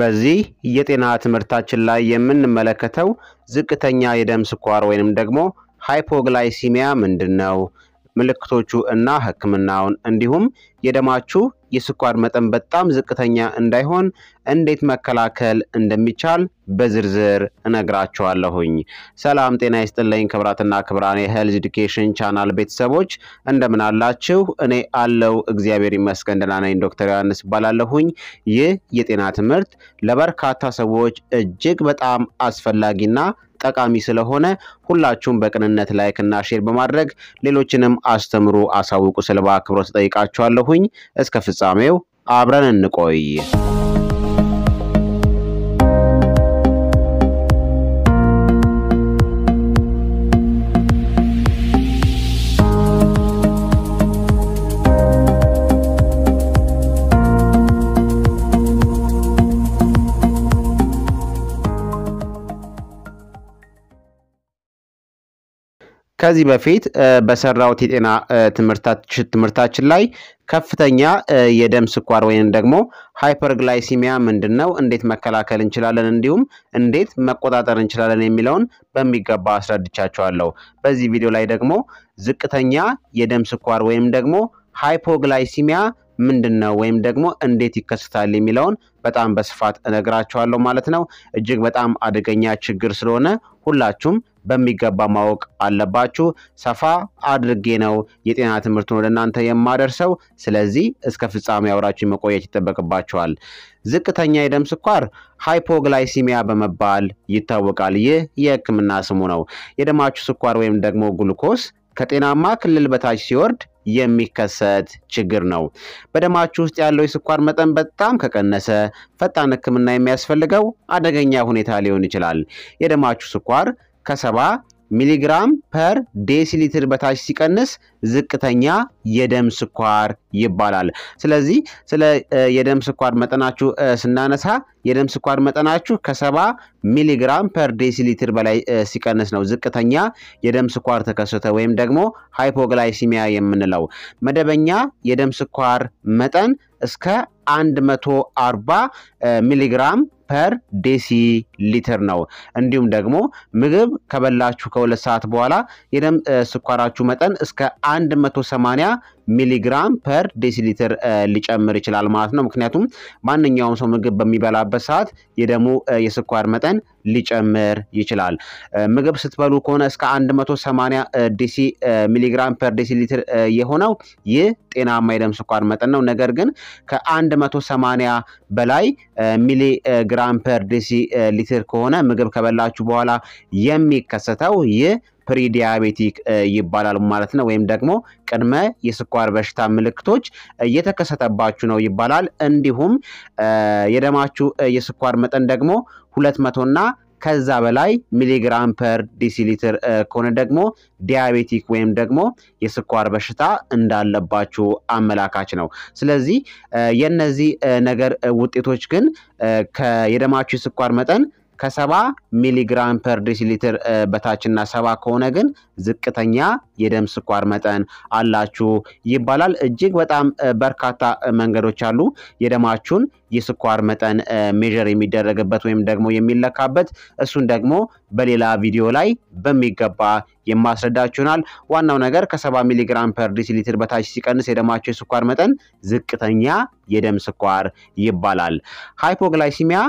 በዚህ የጤና ትምህርታችን ላይ የምንመለከተው ዝቅተኛ የደም ስኳር ወይንም ደግሞ ሃይፖግላይሲሚያ ምንድን ነው፣ ምልክቶቹ እና ሕክምናውን እንዲሁም የደማችሁ የስኳር መጠን በጣም ዝቅተኛ እንዳይሆን እንዴት መከላከል እንደሚቻል በዝርዝር እነግራችኋለሁኝ። ሰላም ጤና ይስጥልኝ ክብራትና ክብራን የሄልዝ ኤዱኬሽን ቻናል ቤተሰቦች እንደምን አላችሁ? እኔ አለው እግዚአብሔር ይመስገን ደህና ነኝ። ዶክተር ዮሐንስ እባላለሁኝ። ይህ የጤና ትምህርት ለበርካታ ሰዎች እጅግ በጣም አስፈላጊና ጠቃሚ ስለሆነ ሁላችሁም በቅንነት እና ሼር በማድረግ ሌሎችንም አስተምሩ፣ አሳውቁ ስል በአክብሮት ጠይቃችኋለሁኝ። እስከ ፍጻሜው አብረን እንቆይ። ከዚህ በፊት በሰራሁት የጤና ትምህርታችን ላይ ከፍተኛ የደም ስኳር ወይም ደግሞ ሃይፐርግላይሲሚያ ምንድን ነው፣ እንዴት መከላከል እንችላለን፣ እንዲሁም እንዴት መቆጣጠር እንችላለን የሚለውን በሚገባ አስረድቻቸዋለሁ። በዚህ ቪዲዮ ላይ ደግሞ ዝቅተኛ የደም ስኳር ወይም ደግሞ ሃይፖግላይሲሚያ ምንድን ነው ወይም ደግሞ እንዴት ይከሰታል የሚለውን በጣም በስፋት እነግራችኋለሁ ማለት ነው። እጅግ በጣም አደገኛ ችግር ስለሆነ ሁላችሁም በሚገባ ማወቅ አለባችሁ። ሰፋ አድርጌ ነው የጤና ትምህርቱን ወደ እናንተ የማደርሰው። ስለዚህ እስከ ፍጻሜ አብራችሁ መቆየት ይጠበቅባችኋል። ዝቅተኛ የደም ስኳር ሃይፖግላይሲሚያ በመባል ይታወቃል። ይህ የህክምና ስሙ ነው። የደማችሁ ስኳር ወይም ደግሞ ግሉኮስ ከጤናማ ክልል በታች ሲወርድ የሚከሰት ችግር ነው። በደማችሁ ውስጥ ያለው የስኳር መጠን በጣም ከቀነሰ ፈጣን ህክምና የሚያስፈልገው አደገኛ ሁኔታ ሊሆን ይችላል። የደማችሁ ስኳር ከ70 ሚሊግራም ፐር ዴሲሊትር በታች ሲቀንስ ዝቅተኛ የደም ስኳር ይባላል። ስለዚህ ስለ የደም ስኳር መጠናችሁ ስናነሳ የደም ስኳር መጠናችሁ ከሰባ ሚሊግራም ፐር ዴሲሊትር በላይ ሲቀንስ ነው ዝቅተኛ የደም ስኳር ተከሰተ ወይም ደግሞ ሃይፖግላይሲሚያ የምንለው። መደበኛ የደም ስኳር መጠን እስከ 140 ሚሊግራም ፐር ዴሲ ሊትር ነው። እንዲሁም ደግሞ ምግብ ከበላችሁ ከሁለት ሰዓት በኋላ የደም ስኳራችሁ መጠን እስከ 180 ሚሊግራም ፐር ዴሲሊትር ሊጨምር ይችላል ማለት ነው። ምክንያቱም ማንኛውም ሰው ምግብ በሚበላበት ሰዓት የደሙ የስኳር መጠን ሊጨምር ይችላል። ምግብ ስትበሉ ከሆነ እስከ 180 ዲሲ ሚሊግራም ፐር ዴሲሊትር የሆነው ይህ ጤናማ የደም ስኳር መጠን ነው። ነገር ግን ከ180 በላይ ሚሊግራም ፐር ዴሲ ሊትር ከሆነ ምግብ ከበላችሁ በኋላ የሚከሰተው ይህ ፕሪዲያቤቲክ ይባላል ማለት ነው። ወይም ደግሞ ቅድመ የስኳር በሽታ ምልክቶች እየተከሰተባችሁ ነው ይባላል። እንዲሁም የደማችሁ የስኳር መጠን ደግሞ ሁለት መቶና ከዛ በላይ ሚሊግራም ፐር ዲሲሊትር ከሆነ ደግሞ ዲያቤቲክ ወይም ደግሞ የስኳር በሽታ እንዳለባችሁ አመላካች ነው። ስለዚህ የነዚህ ነገር ውጤቶች ግን የደማችሁ የስኳር መጠን ከሰባ ሚሊግራም ፐር ዲሲሊትር በታችና ሰባ ከሆነ ግን ዝቅተኛ የደም ስኳር መጠን አላችሁ ይባላል። እጅግ በጣም በርካታ መንገዶች አሉ የደማችሁን የስኳር መጠን ሜዥር የሚደረግበት ወይም ደግሞ የሚለካበት። እሱን ደግሞ በሌላ ቪዲዮ ላይ በሚገባ የማስረዳችሁናል። ዋናው ነገር ከሰባ ሚሊግራም ፐር ዲሲሊትር በታች ሲቀንስ የደማችሁ የስኳር መጠን ዝቅተኛ የደም ስኳር ይባላል። ሃይፖግላይሲሚያ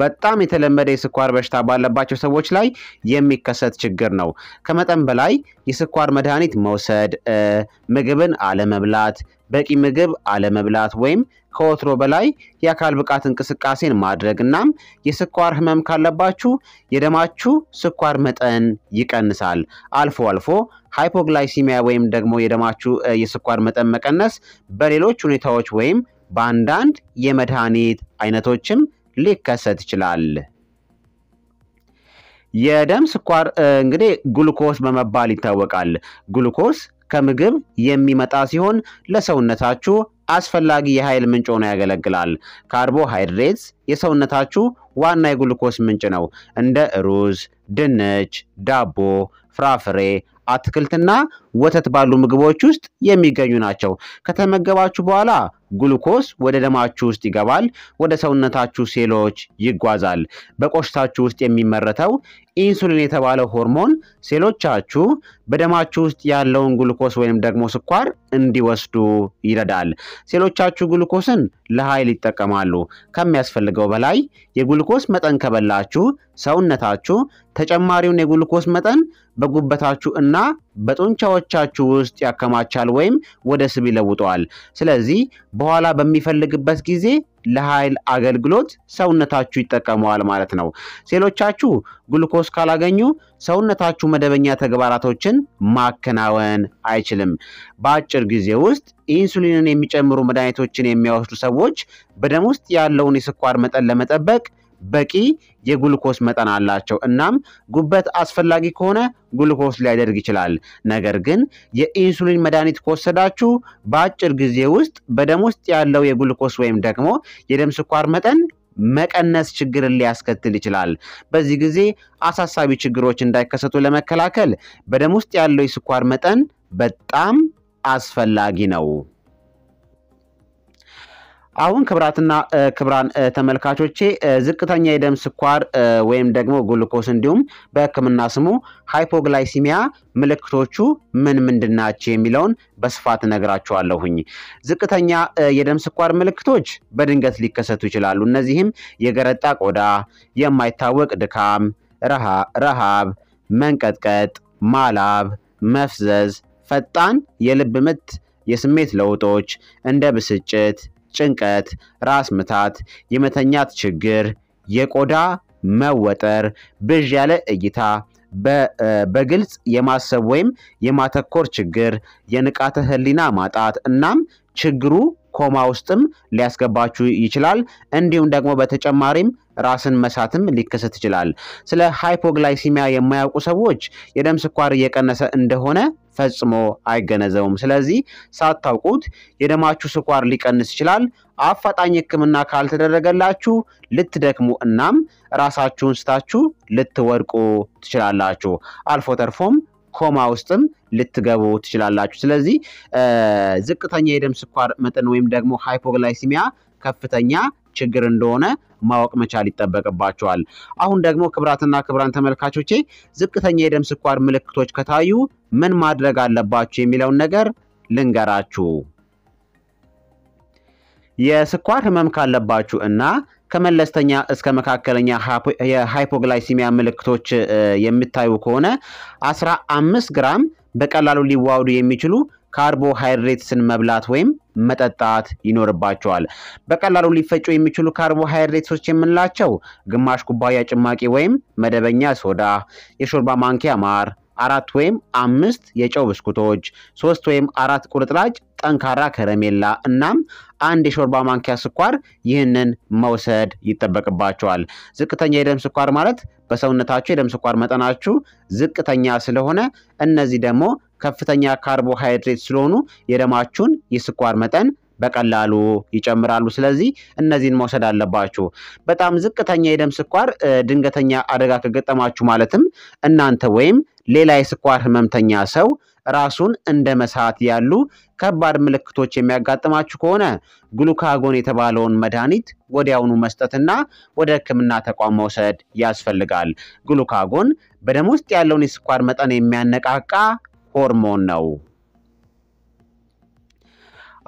በጣም የተለመደ የስኳር በሽታ ባለባቸው ሰዎች ላይ የሚከሰት ችግር ነው። ከመጠን በላይ የስኳር መድኃኒት መውሰድ፣ ምግብን አለመብላት፣ በቂ ምግብ አለመብላት ወይም ከወትሮ በላይ የአካል ብቃት እንቅስቃሴን ማድረግ እናም የስኳር ህመም ካለባችሁ የደማችሁ ስኳር መጠን ይቀንሳል። አልፎ አልፎ ሃይፖግላይሲሚያ ወይም ደግሞ የደማችሁ የስኳር መጠን መቀነስ በሌሎች ሁኔታዎች ወይም በአንዳንድ የመድኃኒት አይነቶችም ሊከሰት ይችላል። የደም ስኳር እንግዲህ ግሉኮስ በመባል ይታወቃል። ግሉኮስ ከምግብ የሚመጣ ሲሆን ለሰውነታችሁ አስፈላጊ የኃይል ምንጭ ሆኖ ያገለግላል። ካርቦሃይድሬትስ የሰውነታችሁ ዋና የግሉኮስ ምንጭ ነው። እንደ ሩዝ፣ ድንች፣ ዳቦ፣ ፍራፍሬ፣ አትክልትና ወተት ባሉ ምግቦች ውስጥ የሚገኙ ናቸው። ከተመገባችሁ በኋላ ግሉኮስ ወደ ደማችሁ ውስጥ ይገባል፣ ወደ ሰውነታችሁ ሴሎች ይጓዛል። በቆሽታችሁ ውስጥ የሚመረተው ኢንሱሊን የተባለው ሆርሞን ሴሎቻችሁ በደማችሁ ውስጥ ያለውን ግሉኮስ ወይም ደግሞ ስኳር እንዲወስዱ ይረዳል። ሴሎቻችሁ ግሉኮስን ለኃይል ይጠቀማሉ። ከሚያስፈልገው በላይ የግሉኮስ መጠን ከበላችሁ ሰውነታችሁ ተጨማሪውን የግሉኮስ መጠን በጉበታችሁ እና በጡንቻዎቻችሁ ውስጥ ያከማቻል ወይም ወደ ስብ ይለውጠዋል። ስለዚህ በኋላ በሚፈልግበት ጊዜ ለኃይል አገልግሎት ሰውነታችሁ ይጠቀመዋል ማለት ነው። ሴሎቻችሁ ግሉኮስ ካላገኙ ሰውነታችሁ መደበኛ ተግባራቶችን ማከናወን አይችልም። በአጭር ጊዜ ውስጥ ኢንሱሊንን የሚጨምሩ መድኃኒቶችን የሚያወስዱ ሰዎች በደም ውስጥ ያለውን የስኳር መጠን ለመጠበቅ በቂ የጉልኮስ መጠን አላቸው። እናም ጉበት አስፈላጊ ከሆነ ጉልኮስ ሊያደርግ ይችላል። ነገር ግን የኢንሱሊን መድኃኒት ከወሰዳችሁ በአጭር ጊዜ ውስጥ በደም ውስጥ ያለው የጉልኮስ ወይም ደግሞ የደም ስኳር መጠን መቀነስ ችግርን ሊያስከትል ይችላል። በዚህ ጊዜ አሳሳቢ ችግሮች እንዳይከሰቱ ለመከላከል በደም ውስጥ ያለው የስኳር መጠን በጣም አስፈላጊ ነው። አሁን ክብራትና ክብራን ተመልካቾቼ ዝቅተኛ የደም ስኳር ወይም ደግሞ ጉልኮስ እንዲሁም በሕክምና ስሙ ሃይፖግላይሲሚያ ምልክቶቹ ምን ምንድን ናቸው የሚለውን በስፋት ነግራችኋለሁኝ። ዝቅተኛ የደም ስኳር ምልክቶች በድንገት ሊከሰቱ ይችላሉ። እነዚህም የገረጣ ቆዳ፣ የማይታወቅ ድካም፣ ረሃብ፣ መንቀጥቀጥ፣ ማላብ፣ መፍዘዝ፣ ፈጣን የልብ ምት፣ የስሜት ለውጦች እንደ ብስጭት ጭንቀት፣ ራስ ምታት፣ የመተኛት ችግር፣ የቆዳ መወጠር፣ ብዥ ያለ እይታ፣ በግልጽ የማሰብ ወይም የማተኮር ችግር፣ የንቃተ ህሊና ማጣት እናም ችግሩ ኮማ ውስጥም ሊያስገባችሁ ይችላል። እንዲሁም ደግሞ በተጨማሪም ራስን መሳትም ሊከሰት ይችላል። ስለ ሃይፖግላይሲሚያ የማያውቁ ሰዎች የደም ስኳር እየቀነሰ እንደሆነ ፈጽሞ አይገነዘቡም። ስለዚህ ሳታውቁት የደማችሁ ስኳር ሊቀንስ ይችላል። አፋጣኝ ሕክምና ካልተደረገላችሁ ልትደክሙ እናም ራሳችሁን ስታችሁ ልትወድቁ ትችላላችሁ። አልፎ ተርፎም ኮማ ውስጥም ልትገቡ ትችላላችሁ። ስለዚህ ዝቅተኛ የደም ስኳር መጠን ወይም ደግሞ ሃይፖግላይሲሚያ ከፍተኛ ችግር እንደሆነ ማወቅ መቻል ይጠበቅባቸዋል። አሁን ደግሞ ክብራትና ክብራን ተመልካቾቼ ዝቅተኛ የደም ስኳር ምልክቶች ከታዩ ምን ማድረግ አለባችሁ የሚለውን ነገር ልንገራችሁ። የስኳር ህመም ካለባችሁ እና ከመለስተኛ እስከ መካከለኛ የሃይፖግላይሲሚያ ምልክቶች የምታዩ ከሆነ 15 ግራም በቀላሉ ሊዋሃዱ የሚችሉ ካርቦሃይድሬትስን መብላት ወይም መጠጣት ይኖርባቸዋል። በቀላሉ ሊፈጩ የሚችሉ ካርቦሃይድሬትሶች የምንላቸው ግማሽ ኩባያ ጭማቂ ወይም መደበኛ ሶዳ፣ የሾርባ ማንኪያ ማር፣ አራት ወይም አምስት የጨው ብስኩቶች፣ ሶስት ወይም አራት ቁርጥራጭ ጠንካራ ከረሜላ እናም አንድ የሾርባ ማንኪያ ስኳር ይህንን መውሰድ ይጠበቅባቸዋል። ዝቅተኛ የደም ስኳር ማለት በሰውነታችሁ የደም ስኳር መጠናችሁ ዝቅተኛ ስለሆነ እነዚህ ደግሞ ከፍተኛ ካርቦሃይድሬት ስለሆኑ የደማችሁን የስኳር መጠን በቀላሉ ይጨምራሉ። ስለዚህ እነዚህን መውሰድ አለባችሁ። በጣም ዝቅተኛ የደም ስኳር ድንገተኛ አደጋ ከገጠማችሁ ማለትም እናንተ ወይም ሌላ የስኳር ህመምተኛ ሰው ራሱን እንደ መሳት ያሉ ከባድ ምልክቶች የሚያጋጥማችሁ ከሆነ ግሉካጎን የተባለውን መድኃኒት ወዲያውኑ መስጠትና ወደ ሕክምና ተቋም መውሰድ ያስፈልጋል። ግሉካጎን በደም ውስጥ ያለውን የስኳር መጠን የሚያነቃቃ ሆርሞን ነው።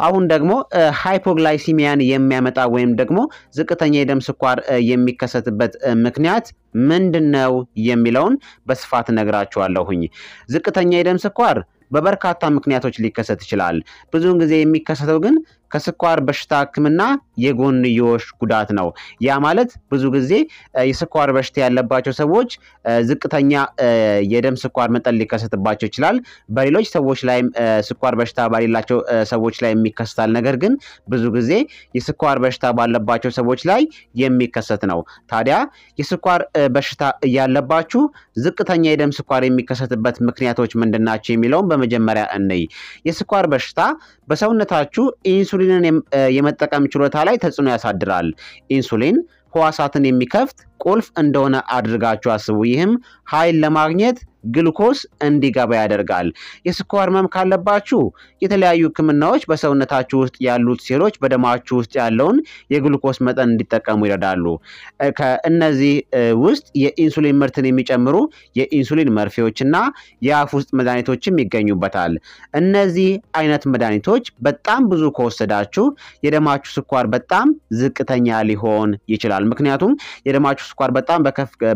አሁን ደግሞ ሃይፖግላይሲሚያን የሚያመጣ ወይም ደግሞ ዝቅተኛ የደም ስኳር የሚከሰትበት ምክንያት ምንድን ነው የሚለውን በስፋት ነግራችኋለሁኝ። ዝቅተኛ የደም ስኳር በበርካታ ምክንያቶች ሊከሰት ይችላል። ብዙውን ጊዜ የሚከሰተው ግን ከስኳር በሽታ ህክምና የጎንዮሽ ጉዳት ነው። ያ ማለት ብዙ ጊዜ የስኳር በሽታ ያለባቸው ሰዎች ዝቅተኛ የደም ስኳር መጠን ሊከሰትባቸው ይችላል። በሌሎች ሰዎች ላይም ስኳር በሽታ ባሌላቸው ሰዎች ላይ የሚከሰታል። ነገር ግን ብዙ ጊዜ የስኳር በሽታ ባለባቸው ሰዎች ላይ የሚከሰት ነው። ታዲያ የስኳር በሽታ እያለባችሁ ዝቅተኛ የደም ስኳር የሚከሰትበት ምክንያቶች ምንድናቸው የሚለውን በመጀመሪያ እንይ። የስኳር በሽታ በሰውነታችሁ ኢንሱ ኢንሱሊንን የመጠቀም ችሎታ ላይ ተጽዕኖ ያሳድራል። ኢንሱሊን ህዋሳትን የሚከፍት ቁልፍ እንደሆነ አድርጋችሁ አስቡ። ይህም ኃይል ለማግኘት ግሉኮስ እንዲገባ ያደርጋል። የስኳር ህመም ካለባችሁ የተለያዩ ህክምናዎች በሰውነታችሁ ውስጥ ያሉት ሴሎች በደማችሁ ውስጥ ያለውን የግሉኮስ መጠን እንዲጠቀሙ ይረዳሉ። ከእነዚህ ውስጥ የኢንሱሊን ምርትን የሚጨምሩ የኢንሱሊን መርፌዎችና የአፍ ውስጥ መድኃኒቶችም ይገኙበታል። እነዚህ አይነት መድኃኒቶች በጣም ብዙ ከወሰዳችሁ የደማችሁ ስኳር በጣም ዝቅተኛ ሊሆን ይችላል። ምክንያቱም የደማችሁ ስኳር በጣም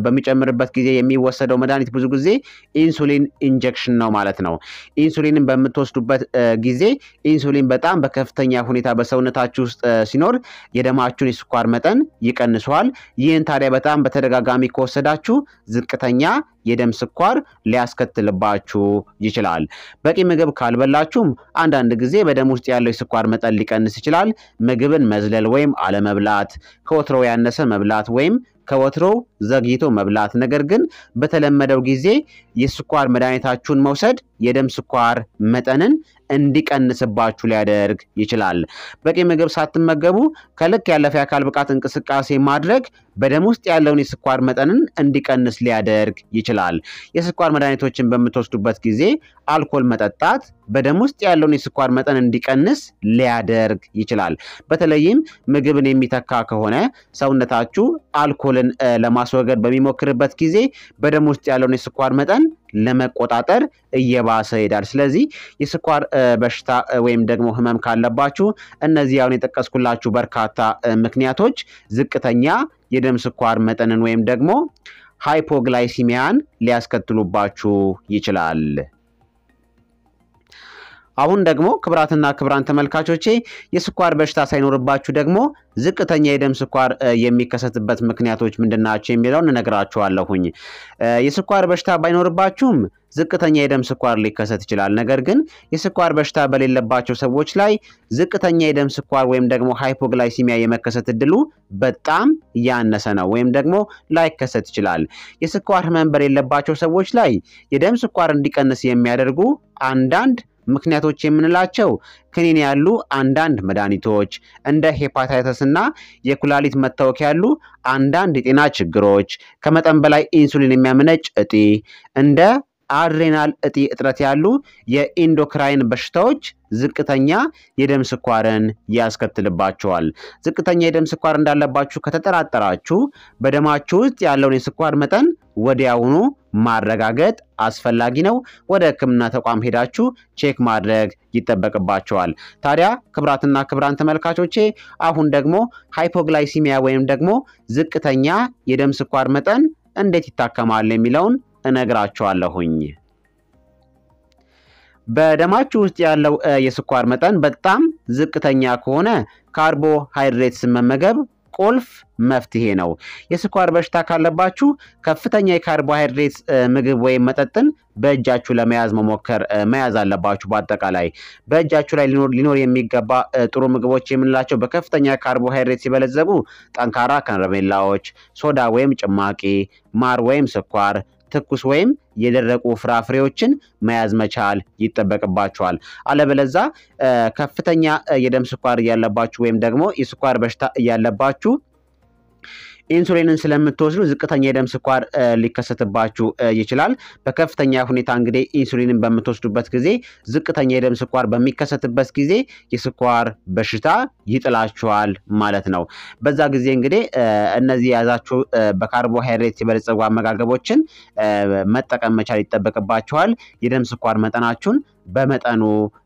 በሚጨምርበት ጊዜ የሚወሰደው መድኃኒት ብዙ ጊዜ ኢንሱሊን ኢንጀክሽን ነው ማለት ነው። ኢንሱሊንን በምትወስዱበት ጊዜ ኢንሱሊን በጣም በከፍተኛ ሁኔታ በሰውነታችሁ ውስጥ ሲኖር የደማችሁን የስኳር መጠን ይቀንሰዋል። ይህን ታዲያ በጣም በተደጋጋሚ ከወሰዳችሁ ዝቅተኛ የደም ስኳር ሊያስከትልባችሁ ይችላል። በቂ ምግብ ካልበላችሁም አንዳንድ ጊዜ በደም ውስጥ ያለው የስኳር መጠን ሊቀንስ ይችላል። ምግብን መዝለል ወይም አለመብላት፣ ከወትሮው ያነሰ መብላት ወይም ከወትሮው ዘግይቶ መብላት፣ ነገር ግን በተለመደው ጊዜ የስኳር መድኃኒታችሁን መውሰድ የደም ስኳር መጠንን እንዲቀንስባችሁ ሊያደርግ ይችላል። በቂ ምግብ ሳትመገቡ ከልክ ያለፈ የአካል ብቃት እንቅስቃሴ ማድረግ በደም ውስጥ ያለውን የስኳር መጠንን እንዲቀንስ ሊያደርግ ይችላል። የስኳር መድኃኒቶችን በምትወስዱበት ጊዜ አልኮል መጠጣት በደም ውስጥ ያለውን የስኳር መጠን እንዲቀንስ ሊያደርግ ይችላል። በተለይም ምግብን የሚተካ ከሆነ ሰውነታችሁ አልኮልን ለማስወገድ በሚሞክርበት ጊዜ በደም ውስጥ ያለውን የስኳር መጠን ለመቆጣጠር እየባሰ ይሄዳል። ስለዚህ የስኳር በሽታ ወይም ደግሞ ህመም ካለባችሁ እነዚህ አሁን የጠቀስኩላችሁ በርካታ ምክንያቶች ዝቅተኛ የደም ስኳር መጠንን ወይም ደግሞ ሃይፖግላይሲሚያን ሊያስከትሉባችሁ ይችላል። አሁን ደግሞ ክብራትና ክብራን ተመልካቾቼ የስኳር በሽታ ሳይኖርባችሁ ደግሞ ዝቅተኛ የደም ስኳር የሚከሰትበት ምክንያቶች ምንድናቸው የሚለውን እነግራችኋለሁኝ። የስኳር በሽታ ባይኖርባችሁም ዝቅተኛ የደም ስኳር ሊከሰት ይችላል። ነገር ግን የስኳር በሽታ በሌለባቸው ሰዎች ላይ ዝቅተኛ የደም ስኳር ወይም ደግሞ ሃይፖግላይሲሚያ የመከሰት እድሉ በጣም ያነሰ ነው፣ ወይም ደግሞ ላይከሰት ይችላል። የስኳር ህመም በሌለባቸው ሰዎች ላይ የደም ስኳር እንዲቀንስ የሚያደርጉ አንዳንድ ምክንያቶች የምንላቸው ክኒን ያሉ አንዳንድ መድኃኒቶች፣ እንደ ሄፓታይተስ እና የኩላሊት መታወክ ያሉ አንዳንድ የጤና ችግሮች፣ ከመጠን በላይ ኢንሱሊን የሚያመነጭ እጢ፣ እንደ አድሬናል እጢ እጥረት ያሉ የኢንዶክራይን በሽታዎች ዝቅተኛ የደም ስኳርን ያስከትልባቸዋል። ዝቅተኛ የደም ስኳር እንዳለባችሁ ከተጠራጠራችሁ በደማችሁ ውስጥ ያለውን የስኳር መጠን ወዲያውኑ ማረጋገጥ አስፈላጊ ነው። ወደ ሕክምና ተቋም ሄዳችሁ ቼክ ማድረግ ይጠበቅባቸዋል። ታዲያ ክብራትና ክብራን ተመልካቾቼ አሁን ደግሞ ሃይፖግላይሲሚያ ወይም ደግሞ ዝቅተኛ የደም ስኳር መጠን እንዴት ይታከማል የሚለውን እነግራችኋለሁኝ። በደማችሁ ውስጥ ያለው የስኳር መጠን በጣም ዝቅተኛ ከሆነ ካርቦሃይድሬትስን መመገብ ቁልፍ መፍትሄ ነው። የስኳር በሽታ ካለባችሁ ከፍተኛ የካርቦሃይድሬት ምግብ ወይም መጠጥን በእጃችሁ ለመያዝ መሞከር መያዝ አለባችሁ። በአጠቃላይ በእጃችሁ ላይ ሊኖር የሚገባ ጥሩ ምግቦች የምንላቸው በከፍተኛ ካርቦሃይድሬት ሲበለዘጉ ጠንካራ ከረሜላዎች፣ ሶዳ ወይም ጭማቂ፣ ማር ወይም ስኳር ትኩስ ወይም የደረቁ ፍራፍሬዎችን መያዝ መቻል ይጠበቅባቸዋል። አለበለዛ ከፍተኛ የደም ስኳር እያለባችሁ ወይም ደግሞ የስኳር በሽታ እያለባችሁ ኢንሱሊንን ስለምትወስዱ ዝቅተኛ የደም ስኳር ሊከሰትባችሁ ይችላል። በከፍተኛ ሁኔታ እንግዲህ ኢንሱሊንን በምትወስዱበት ጊዜ ዝቅተኛ የደም ስኳር በሚከሰትበት ጊዜ የስኳር በሽታ ይጥላችኋል ማለት ነው። በዛ ጊዜ እንግዲህ እነዚህ የያዛችሁ በካርቦሃይድሬት የበለጸጉ አመጋገቦችን መጠቀም መቻል ይጠበቅባችኋል። የደም ስኳር መጠናችሁን በመጠኑ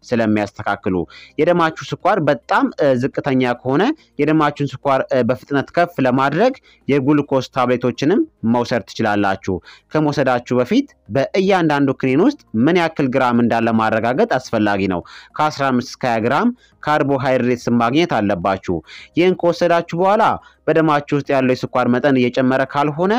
ስለሚያስተካክሉ የደማችሁ ስኳር በጣም ዝቅተኛ ከሆነ የደማችሁን ስኳር በፍጥነት ከፍ ለማድረግ የጉልኮስ ታብሌቶችንም መውሰድ ትችላላችሁ። ከመውሰዳችሁ በፊት በእያንዳንዱ ክኒን ውስጥ ምን ያክል ግራም እንዳለ ማረጋገጥ አስፈላጊ ነው። ከ15 እስከ 20 ግራም ካርቦሃይድሬትስ ማግኘት አለባችሁ። ይህን ከወሰዳችሁ በኋላ በደማችሁ ውስጥ ያለው የስኳር መጠን እየጨመረ ካልሆነ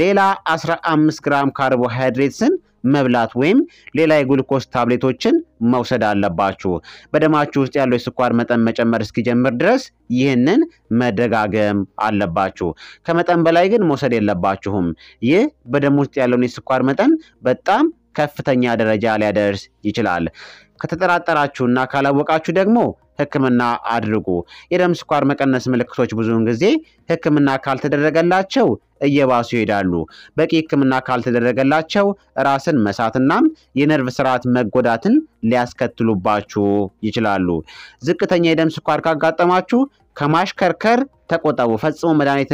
ሌላ 15 ግራም ካርቦሃይድሬትስን መብላት ወይም ሌላ የግሉኮስ ታብሌቶችን መውሰድ አለባችሁ። በደማችሁ ውስጥ ያለው የስኳር መጠን መጨመር እስኪጀምር ድረስ ይህንን መደጋገም አለባችሁ። ከመጠን በላይ ግን መውሰድ የለባችሁም። ይህ በደም ውስጥ ያለውን የስኳር መጠን በጣም ከፍተኛ ደረጃ ሊያደርስ ይችላል። ከተጠራጠራችሁና ካላወቃችሁ ደግሞ ሕክምና አድርጉ። የደም ስኳር መቀነስ ምልክቶች ብዙውን ጊዜ ሕክምና ካልተደረገላቸው እየባሱ ይሄዳሉ። በቂ ሕክምና ካልተደረገላቸው ራስን መሳትናም የነርቭ ስርዓት መጎዳትን ሊያስከትሉባችሁ ይችላሉ። ዝቅተኛ የደም ስኳር ካጋጠማችሁ ከማሽከርከር ተቆጠቡ። ፈጽሞ መድኃኒት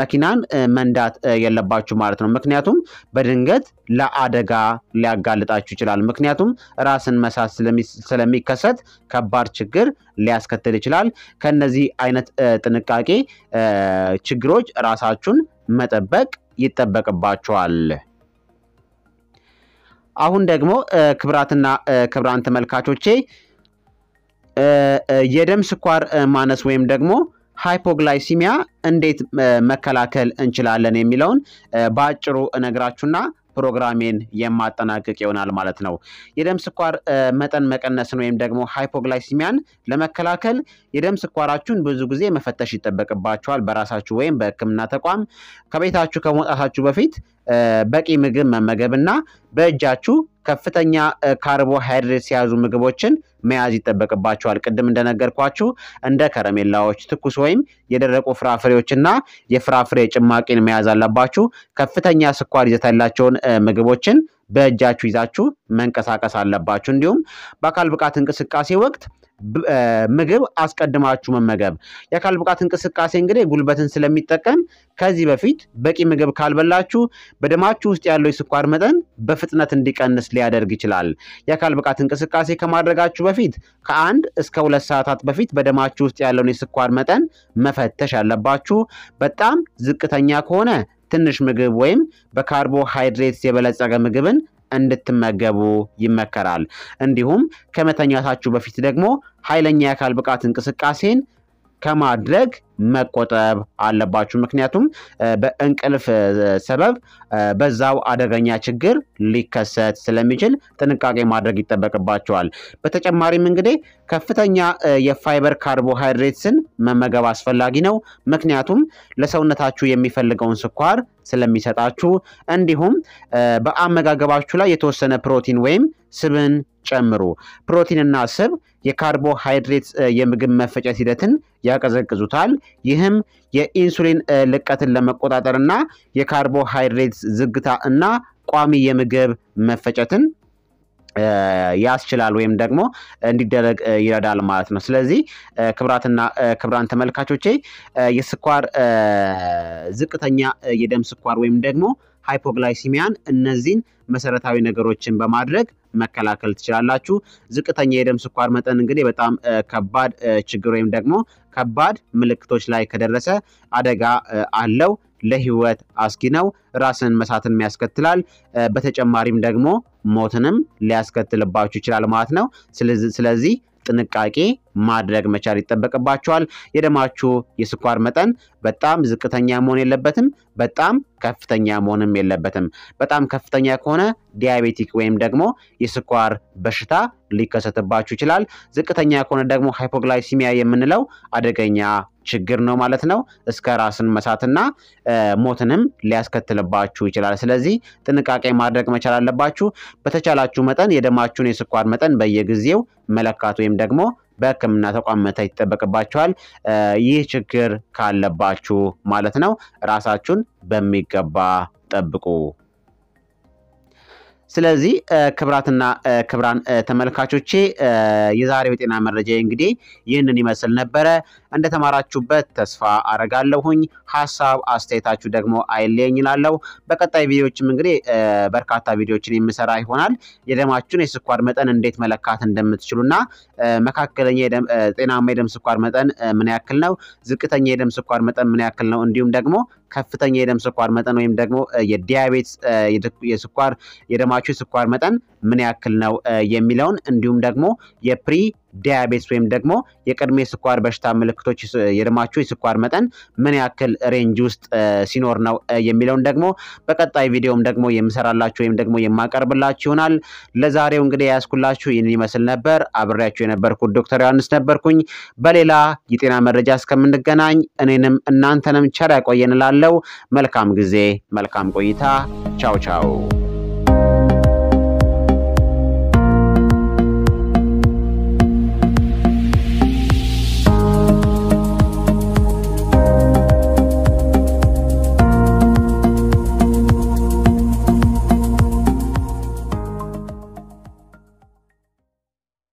መኪናን መንዳት የለባችሁ ማለት ነው። ምክንያቱም በድንገት ለአደጋ ሊያጋልጣችሁ ይችላል። ምክንያቱም ራስን መሳት ስለሚከሰት ከባድ ችግር ሊያስከትል ይችላል። ከነዚህ አይነት ጥንቃቄ ችግሮች ራሳችሁን መጠበቅ ይጠበቅባችኋል። አሁን ደግሞ ክብራትና ክብራን ተመልካቾቼ የደም ስኳር ማነስ ወይም ደግሞ ሃይፖግላይሲሚያ እንዴት መከላከል እንችላለን የሚለውን በአጭሩ እነግራችሁና ፕሮግራሜን የማጠናቀቅ ይሆናል ማለት ነው። የደም ስኳር መጠን መቀነስን ወይም ደግሞ ሃይፖግላይሲሚያን ለመከላከል የደም ስኳራችሁን ብዙ ጊዜ መፈተሽ ይጠበቅባቸዋል በራሳችሁ ወይም በህክምና ተቋም ከቤታችሁ ከመውጣታችሁ በፊት በቂ ምግብ መመገብ እና በእጃችሁ ከፍተኛ ካርቦሃይድሬት የያዙ ምግቦችን መያዝ ይጠበቅባቸዋል። ቅድም እንደነገርኳችሁ እንደ ከረሜላዎች፣ ትኩስ ወይም የደረቁ ፍራፍሬዎችና የፍራፍሬ ጭማቂን መያዝ አለባችሁ። ከፍተኛ ስኳር ይዘት ያላቸውን ምግቦችን በእጃችሁ ይዛችሁ መንቀሳቀስ አለባችሁ። እንዲሁም በአካል ብቃት እንቅስቃሴ ወቅት ምግብ አስቀድማችሁ መመገብ። የአካል ብቃት እንቅስቃሴ እንግዲህ ጉልበትን ስለሚጠቀም ከዚህ በፊት በቂ ምግብ ካልበላችሁ በደማችሁ ውስጥ ያለው የስኳር መጠን በፍጥነት እንዲቀንስ ሊያደርግ ይችላል። የአካል ብቃት እንቅስቃሴ ከማድረጋችሁ በፊት ከአንድ እስከ ሁለት ሰዓታት በፊት በደማችሁ ውስጥ ያለውን የስኳር መጠን መፈተሽ አለባችሁ። በጣም ዝቅተኛ ከሆነ ትንሽ ምግብ ወይም በካርቦሃይድሬትስ የበለጸገ ምግብን እንድትመገቡ ይመከራል። እንዲሁም ከመተኛታችሁ በፊት ደግሞ ኃይለኛ የአካል ብቃት እንቅስቃሴን ከማድረግ መቆጠብ አለባችሁ። ምክንያቱም በእንቅልፍ ሰበብ በዛው አደገኛ ችግር ሊከሰት ስለሚችል ጥንቃቄ ማድረግ ይጠበቅባቸዋል። በተጨማሪም እንግዲህ ከፍተኛ የፋይበር ካርቦሃይድሬትስን መመገብ አስፈላጊ ነው። ምክንያቱም ለሰውነታችሁ የሚፈልገውን ስኳር ስለሚሰጣችሁ፣ እንዲሁም በአመጋገባችሁ ላይ የተወሰነ ፕሮቲን ወይም ስብን ጨምሩ። ፕሮቲንና ስብ የካርቦሃይድሬት የምግብ መፈጨት ሂደትን ያቀዘቅዙታል። ይህም የኢንሱሊን ልቀትን ለመቆጣጠርና የካርቦሃይድሬት ዝግታ እና ቋሚ የምግብ መፈጨትን ያስችላል ወይም ደግሞ እንዲደረግ ይረዳል ማለት ነው። ስለዚህ ክብራትና ክብራን ተመልካቾቼ የስኳር ዝቅተኛ የደም ስኳር ወይም ደግሞ ሃይፖግላይሲሚያን እነዚህን መሰረታዊ ነገሮችን በማድረግ መከላከል ትችላላችሁ። ዝቅተኛ የደም ስኳር መጠን እንግዲህ በጣም ከባድ ችግር ወይም ደግሞ ከባድ ምልክቶች ላይ ከደረሰ አደጋ አለው። ለህይወት አስጊ ነው። ራስን መሳትን ያስከትላል። በተጨማሪም ደግሞ ሞትንም ሊያስከትልባችሁ ይችላል ማለት ነው። ስለዚህ ጥንቃቄ ማድረግ መቻል ይጠበቅባቸዋል። የደማችሁ የስኳር መጠን በጣም ዝቅተኛ መሆን የለበትም፣ በጣም ከፍተኛ መሆንም የለበትም። በጣም ከፍተኛ ከሆነ ዲያቤቲክ ወይም ደግሞ የስኳር በሽታ ሊከሰትባችሁ ይችላል። ዝቅተኛ ከሆነ ደግሞ ሃይፖግላይሲሚያ የምንለው አደገኛ ችግር ነው ማለት ነው። እስከ ራስን መሳትና ሞትንም ሊያስከትልባችሁ ይችላል። ስለዚህ ጥንቃቄ ማድረግ መቻል አለባችሁ። በተቻላችሁ መጠን የደማችሁን የስኳር መጠን በየጊዜው መለካት ወይም ደግሞ በሕክምና ተቋም መታየት ይጠበቅባችኋል። ይህ ችግር ካለባችሁ ማለት ነው ራሳችሁን በሚገባ ጠብቁ። ስለዚህ ክብራትና ክብራን ተመልካቾቼ የዛሬው የጤና መረጃ እንግዲህ ይህንን ይመስል ነበረ። እንደተማራችሁበት ተስፋ አረጋለሁኝ። ሀሳብ አስተያየታችሁ ደግሞ አይለየኝ እላለሁ። በቀጣይ ቪዲዮዎችም እንግዲህ በርካታ ቪዲዮዎችን የምሰራ ይሆናል። የደማችሁን የስኳር መጠን እንዴት መለካት እንደምትችሉና መካከለኛ ጤናማ የደም ስኳር መጠን ምን ያክል ነው፣ ዝቅተኛ የደም ስኳር መጠን ምን ያክል ነው፣ እንዲሁም ደግሞ ከፍተኛ የደም ስኳር መጠን ወይም ደግሞ የዲያቤት የስኳር የደማቸው ስኳር መጠን ምን ያክል ነው የሚለውን እንዲሁም ደግሞ የፕሪ ዲያቤትስ ወይም ደግሞ የቅድሜ ስኳር በሽታ ምልክቶች የደማችሁ የስኳር መጠን ምን ያክል ሬንጅ ውስጥ ሲኖር ነው የሚለውን ደግሞ በቀጣይ ቪዲዮም ደግሞ የምሰራላችሁ ወይም ደግሞ የማቀርብላችሁ ይሆናል። ለዛሬው እንግዲህ ያስኩላችሁ ይህን ይመስል ነበር። አብሬያችሁ የነበርኩት ዶክተር ዮሐንስ ነበርኩኝ። በሌላ የጤና መረጃ እስከምንገናኝ እኔንም እናንተንም ቸር ያቆየንላለው። መልካም ጊዜ፣ መልካም ቆይታ። ቻው ቻው።